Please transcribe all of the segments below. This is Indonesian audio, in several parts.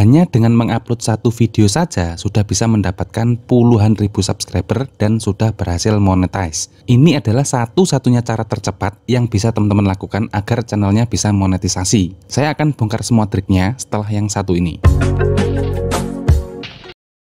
Hanya dengan mengupload satu video saja sudah bisa mendapatkan puluhan ribu subscriber dan sudah berhasil monetize. Ini adalah satu-satunya cara tercepat yang bisa teman-teman lakukan agar channelnya bisa monetisasi. Saya akan bongkar semua triknya setelah yang satu ini.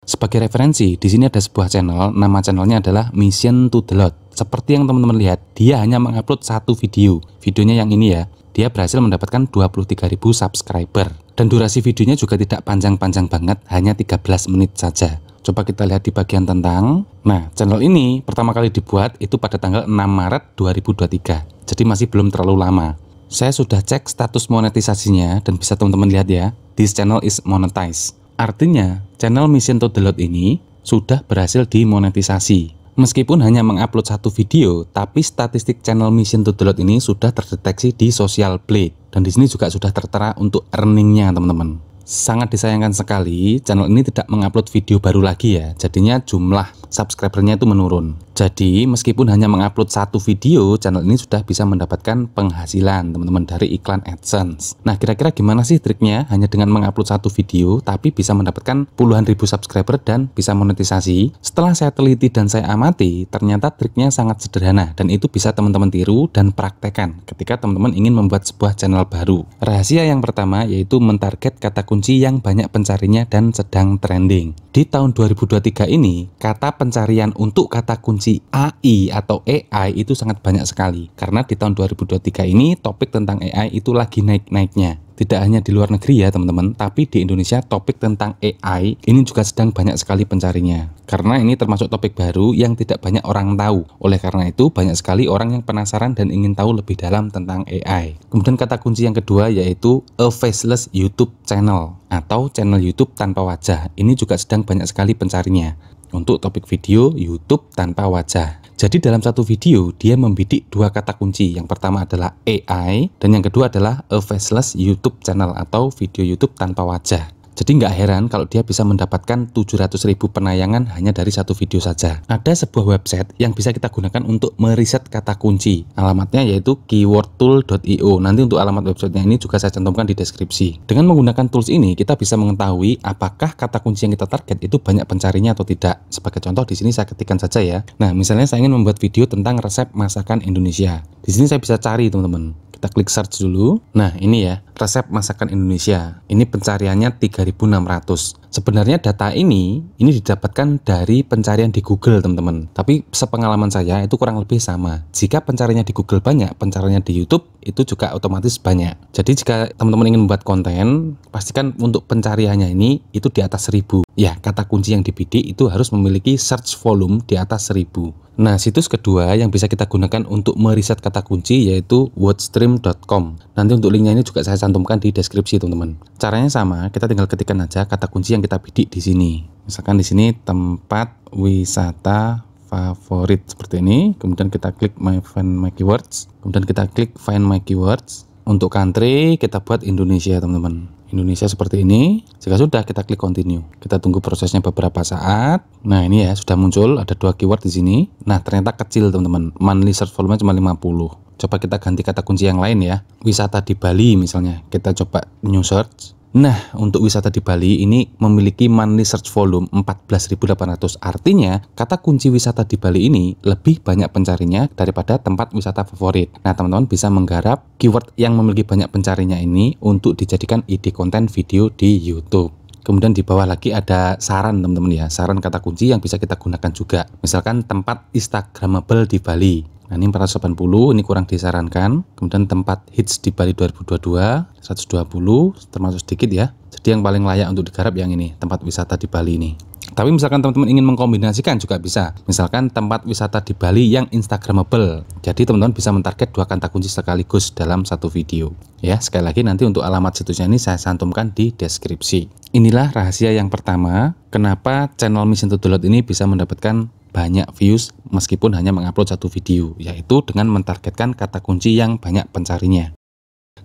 Sebagai referensi, di sini ada sebuah channel, nama channelnya adalah Mission to the Lot. Seperti yang teman-teman lihat, dia hanya mengupload satu video, videonya yang ini ya dia berhasil mendapatkan 23.000 subscriber. Dan durasi videonya juga tidak panjang-panjang banget, hanya 13 menit saja. Coba kita lihat di bagian tentang. Nah, channel ini pertama kali dibuat itu pada tanggal 6 Maret 2023. Jadi masih belum terlalu lama. Saya sudah cek status monetisasinya dan bisa teman-teman lihat ya, this channel is monetized. Artinya, channel Mission to the Lord ini sudah berhasil dimonetisasi Meskipun hanya mengupload satu video, tapi statistik channel Mission to Download ini sudah terdeteksi di Social Blade dan di sini juga sudah tertera untuk earningnya teman-teman sangat disayangkan sekali channel ini tidak mengupload video baru lagi ya jadinya jumlah subscribernya itu menurun jadi meskipun hanya mengupload satu video channel ini sudah bisa mendapatkan penghasilan teman-teman dari iklan AdSense nah kira-kira gimana sih triknya hanya dengan mengupload satu video tapi bisa mendapatkan puluhan ribu subscriber dan bisa monetisasi setelah saya teliti dan saya amati ternyata triknya sangat sederhana dan itu bisa teman-teman tiru dan praktekkan ketika teman-teman ingin membuat sebuah channel baru rahasia yang pertama yaitu mentarget kata kunci yang banyak pencarinya dan sedang trending. Di tahun 2023 ini, kata pencarian untuk kata kunci AI atau AI itu sangat banyak sekali. Karena di tahun 2023 ini, topik tentang AI itu lagi naik-naiknya tidak hanya di luar negeri ya teman-teman, tapi di Indonesia topik tentang AI ini juga sedang banyak sekali pencarinya. Karena ini termasuk topik baru yang tidak banyak orang tahu. Oleh karena itu, banyak sekali orang yang penasaran dan ingin tahu lebih dalam tentang AI. Kemudian kata kunci yang kedua yaitu a faceless YouTube channel atau channel YouTube tanpa wajah. Ini juga sedang banyak sekali pencarinya untuk topik video YouTube tanpa wajah. Jadi dalam satu video dia membidik dua kata kunci. Yang pertama adalah AI dan yang kedua adalah a faceless YouTube channel atau video YouTube tanpa wajah. Jadi nggak heran kalau dia bisa mendapatkan 700 ribu penayangan hanya dari satu video saja. Ada sebuah website yang bisa kita gunakan untuk meriset kata kunci. Alamatnya yaitu keywordtool.io. Nanti untuk alamat websitenya ini juga saya cantumkan di deskripsi. Dengan menggunakan tools ini, kita bisa mengetahui apakah kata kunci yang kita target itu banyak pencarinya atau tidak. Sebagai contoh di sini saya ketikkan saja ya. Nah, misalnya saya ingin membuat video tentang resep masakan Indonesia. Di sini saya bisa cari teman-teman. Kita klik search dulu. Nah, ini ya resep masakan Indonesia. Ini pencariannya 3600. Sebenarnya data ini ini didapatkan dari pencarian di Google, teman-teman. Tapi sepengalaman saya itu kurang lebih sama. Jika pencariannya di Google banyak, pencariannya di YouTube itu juga otomatis banyak. Jadi jika teman-teman ingin membuat konten, pastikan untuk pencariannya ini itu di atas 1000. Ya, kata kunci yang dibidik itu harus memiliki search volume di atas 1000. Nah, situs kedua yang bisa kita gunakan untuk meriset kata kunci yaitu wordstream.com. Nanti untuk linknya ini juga saya cantumkan cantumkan di deskripsi teman-teman. Caranya sama, kita tinggal ketikkan aja kata kunci yang kita bidik di sini. Misalkan di sini tempat wisata favorit seperti ini. Kemudian kita klik my find my keywords. Kemudian kita klik find my keywords. Untuk country kita buat Indonesia teman-teman. Indonesia seperti ini. Jika sudah kita klik continue. Kita tunggu prosesnya beberapa saat. Nah ini ya sudah muncul ada dua keyword di sini. Nah ternyata kecil teman-teman. Monthly search volume cuma 50 coba kita ganti kata kunci yang lain ya. Wisata di Bali misalnya, kita coba new search. Nah, untuk wisata di Bali ini memiliki monthly search volume 14.800. Artinya, kata kunci wisata di Bali ini lebih banyak pencarinya daripada tempat wisata favorit. Nah, teman-teman bisa menggarap keyword yang memiliki banyak pencarinya ini untuk dijadikan ide konten video di YouTube. Kemudian di bawah lagi ada saran teman-teman ya, saran kata kunci yang bisa kita gunakan juga. Misalkan tempat Instagramable di Bali. Nah, ini 480 ini kurang disarankan. Kemudian tempat hits di Bali 2022 120 termasuk sedikit ya. Jadi yang paling layak untuk digarap yang ini, tempat wisata di Bali ini. Tapi misalkan teman-teman ingin mengkombinasikan juga bisa. Misalkan tempat wisata di Bali yang instagramable. Jadi teman-teman bisa mentarget dua kata kunci sekaligus dalam satu video. Ya, sekali lagi nanti untuk alamat situsnya ini saya santumkan di deskripsi. Inilah rahasia yang pertama kenapa channel Mission to Download ini bisa mendapatkan banyak views meskipun hanya mengupload satu video, yaitu dengan mentargetkan kata kunci yang banyak pencarinya.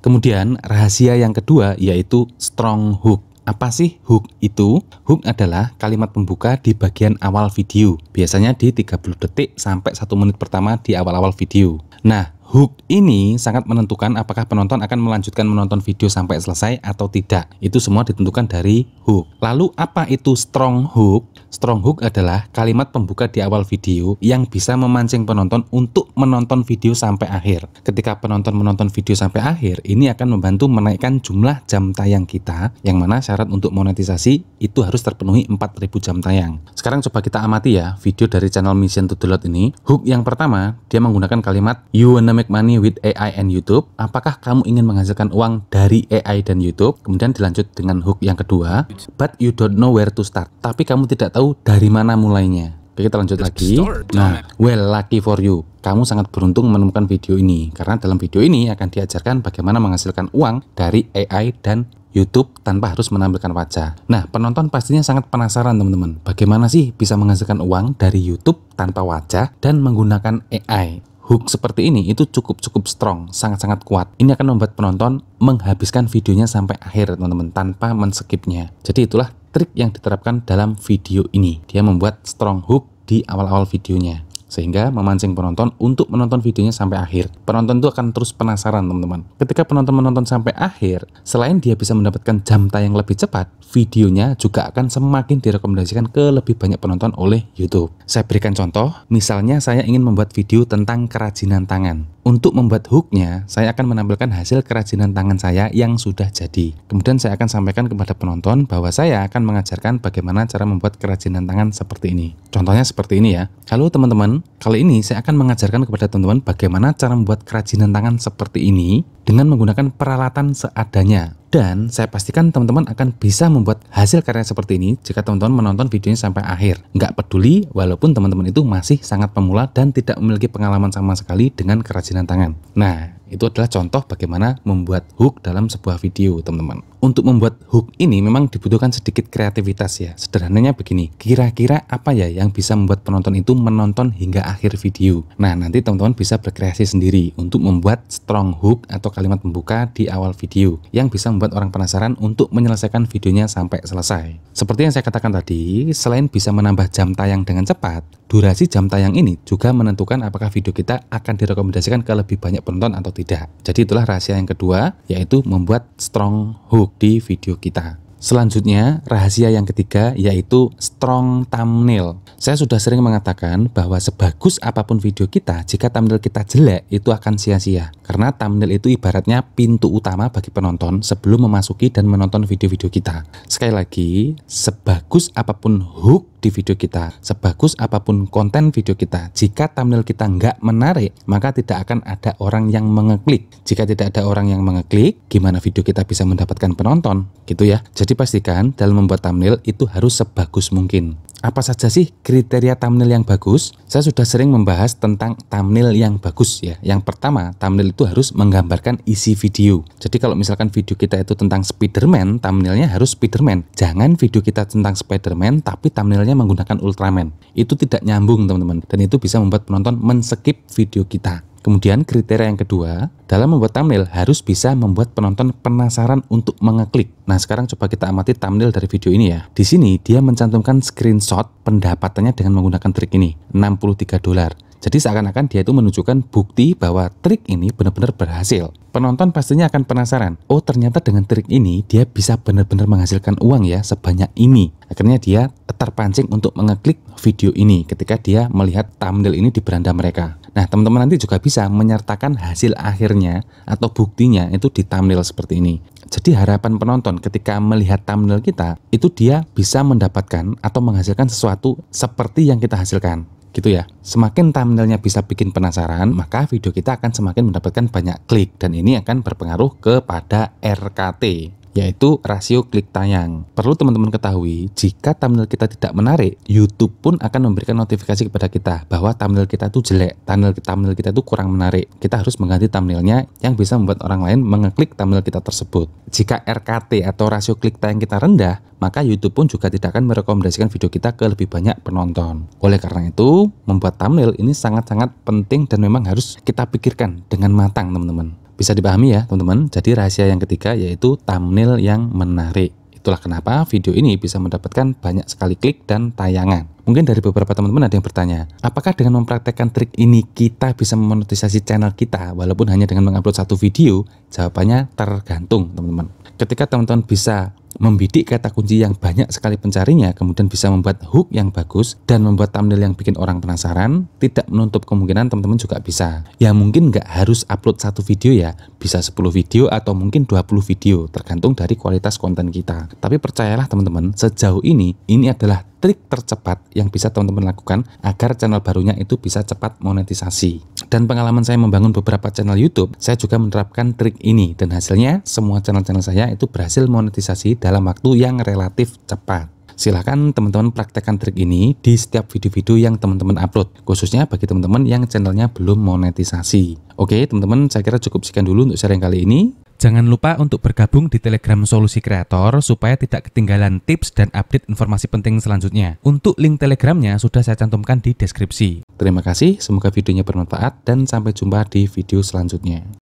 Kemudian rahasia yang kedua yaitu strong hook. Apa sih hook itu? Hook adalah kalimat pembuka di bagian awal video, biasanya di 30 detik sampai 1 menit pertama di awal-awal video. Nah, hook ini sangat menentukan apakah penonton akan melanjutkan menonton video sampai selesai atau tidak. Itu semua ditentukan dari hook. Lalu apa itu strong hook? Strong hook adalah kalimat pembuka di awal video yang bisa memancing penonton untuk menonton video sampai akhir. Ketika penonton menonton video sampai akhir, ini akan membantu menaikkan jumlah jam tayang kita yang mana syarat untuk monetisasi itu harus terpenuhi 4000 jam tayang. Sekarang coba kita amati ya video dari channel Mission to the Lot ini. Hook yang pertama, dia menggunakan kalimat you wanna make money with AI and YouTube? Apakah kamu ingin menghasilkan uang dari AI dan YouTube? Kemudian dilanjut dengan hook yang kedua, but you don't know where to start. Tapi kamu tidak tahu dari mana mulainya. Oke, kita lanjut lagi. Nah, well lucky for you. Kamu sangat beruntung menemukan video ini karena dalam video ini akan diajarkan bagaimana menghasilkan uang dari AI dan YouTube tanpa harus menampilkan wajah. Nah, penonton pastinya sangat penasaran teman-teman. Bagaimana sih bisa menghasilkan uang dari YouTube tanpa wajah dan menggunakan AI? hook seperti ini itu cukup-cukup strong, sangat-sangat kuat. Ini akan membuat penonton menghabiskan videonya sampai akhir teman-teman tanpa menskipnya. Jadi itulah trik yang diterapkan dalam video ini. Dia membuat strong hook di awal-awal videonya sehingga memancing penonton untuk menonton videonya sampai akhir. Penonton itu akan terus penasaran, teman-teman. Ketika penonton menonton sampai akhir, selain dia bisa mendapatkan jam tayang lebih cepat, videonya juga akan semakin direkomendasikan ke lebih banyak penonton oleh YouTube. Saya berikan contoh, misalnya saya ingin membuat video tentang kerajinan tangan. Untuk membuat hooknya, saya akan menampilkan hasil kerajinan tangan saya yang sudah jadi. Kemudian saya akan sampaikan kepada penonton bahwa saya akan mengajarkan bagaimana cara membuat kerajinan tangan seperti ini. Contohnya seperti ini ya. Kalau teman-teman, kali ini saya akan mengajarkan kepada teman-teman bagaimana cara membuat kerajinan tangan seperti ini dengan menggunakan peralatan seadanya. Dan saya pastikan teman-teman akan bisa membuat hasil karya seperti ini jika teman-teman menonton videonya sampai akhir. Nggak peduli walaupun teman-teman itu masih sangat pemula dan tidak memiliki pengalaman sama sekali dengan kerajinan tangan. Nah, itu adalah contoh bagaimana membuat hook dalam sebuah video, teman-teman. Untuk membuat hook ini memang dibutuhkan sedikit kreativitas ya. Sederhananya begini, kira-kira apa ya yang bisa membuat penonton itu menonton hingga akhir video? Nah, nanti teman-teman bisa berkreasi sendiri untuk membuat strong hook atau kalimat pembuka di awal video yang bisa membuat orang penasaran untuk menyelesaikan videonya sampai selesai. Seperti yang saya katakan tadi, selain bisa menambah jam tayang dengan cepat, durasi jam tayang ini juga menentukan apakah video kita akan direkomendasikan ke lebih banyak penonton atau tidak. Jadi itulah rahasia yang kedua, yaitu membuat strong hook di video kita. Selanjutnya, rahasia yang ketiga yaitu strong thumbnail. Saya sudah sering mengatakan bahwa sebagus apapun video kita, jika thumbnail kita jelek, itu akan sia-sia. Karena thumbnail itu ibaratnya pintu utama bagi penonton sebelum memasuki dan menonton video-video kita. Sekali lagi, sebagus apapun hook di video kita. Sebagus apapun konten video kita, jika thumbnail kita nggak menarik, maka tidak akan ada orang yang mengeklik. Jika tidak ada orang yang mengeklik, gimana video kita bisa mendapatkan penonton? Gitu ya. Jadi pastikan dalam membuat thumbnail itu harus sebagus mungkin. Apa saja sih kriteria thumbnail yang bagus? Saya sudah sering membahas tentang thumbnail yang bagus ya. Yang pertama, thumbnail itu harus menggambarkan isi video. Jadi kalau misalkan video kita itu tentang Spiderman, thumbnailnya harus Spiderman. Jangan video kita tentang Spiderman, tapi thumbnailnya menggunakan Ultraman. Itu tidak nyambung, teman-teman. Dan itu bisa membuat penonton men-skip video kita. Kemudian kriteria yang kedua, dalam membuat thumbnail harus bisa membuat penonton penasaran untuk mengeklik. Nah sekarang coba kita amati thumbnail dari video ini ya. Di sini dia mencantumkan screenshot pendapatannya dengan menggunakan trik ini, 63 dolar. Jadi seakan-akan dia itu menunjukkan bukti bahwa trik ini benar-benar berhasil. Penonton pastinya akan penasaran, oh ternyata dengan trik ini dia bisa benar-benar menghasilkan uang ya sebanyak ini. Akhirnya dia terpancing untuk mengeklik video ini ketika dia melihat thumbnail ini di beranda mereka. Nah, teman-teman nanti juga bisa menyertakan hasil akhirnya atau buktinya itu di thumbnail seperti ini. Jadi harapan penonton ketika melihat thumbnail kita, itu dia bisa mendapatkan atau menghasilkan sesuatu seperti yang kita hasilkan gitu ya. Semakin thumbnailnya bisa bikin penasaran, maka video kita akan semakin mendapatkan banyak klik dan ini akan berpengaruh kepada RKT yaitu rasio klik tayang. Perlu teman-teman ketahui, jika thumbnail kita tidak menarik, YouTube pun akan memberikan notifikasi kepada kita bahwa thumbnail kita itu jelek, thumbnail, kita thumbnail kita itu kurang menarik. Kita harus mengganti thumbnailnya yang bisa membuat orang lain mengeklik thumbnail kita tersebut. Jika RKT atau rasio klik tayang kita rendah, maka YouTube pun juga tidak akan merekomendasikan video kita ke lebih banyak penonton. Oleh karena itu, membuat thumbnail ini sangat-sangat penting dan memang harus kita pikirkan dengan matang, teman-teman bisa dipahami ya teman-teman. Jadi rahasia yang ketiga yaitu thumbnail yang menarik. Itulah kenapa video ini bisa mendapatkan banyak sekali klik dan tayangan. Mungkin dari beberapa teman-teman ada yang bertanya, apakah dengan mempraktekkan trik ini kita bisa memonetisasi channel kita walaupun hanya dengan mengupload satu video? Jawabannya tergantung teman-teman. Ketika teman-teman bisa membidik kata kunci yang banyak sekali pencarinya, kemudian bisa membuat hook yang bagus dan membuat thumbnail yang bikin orang penasaran, tidak menutup kemungkinan teman-teman juga bisa. Ya mungkin nggak harus upload satu video ya, bisa 10 video atau mungkin 20 video, tergantung dari kualitas konten kita. Tapi percayalah teman-teman, sejauh ini, ini adalah trik tercepat yang bisa teman-teman lakukan agar channel barunya itu bisa cepat monetisasi. Dan pengalaman saya membangun beberapa channel YouTube, saya juga menerapkan trik ini dan hasilnya semua channel-channel saya itu berhasil monetisasi dalam waktu yang relatif cepat. Silahkan teman-teman praktekkan trik ini di setiap video-video yang teman-teman upload, khususnya bagi teman-teman yang channelnya belum monetisasi. Oke, teman-teman, saya kira cukup sekian dulu untuk sharing kali ini. Jangan lupa untuk bergabung di Telegram Solusi Kreator supaya tidak ketinggalan tips dan update informasi penting selanjutnya. Untuk link Telegramnya sudah saya cantumkan di deskripsi. Terima kasih, semoga videonya bermanfaat dan sampai jumpa di video selanjutnya.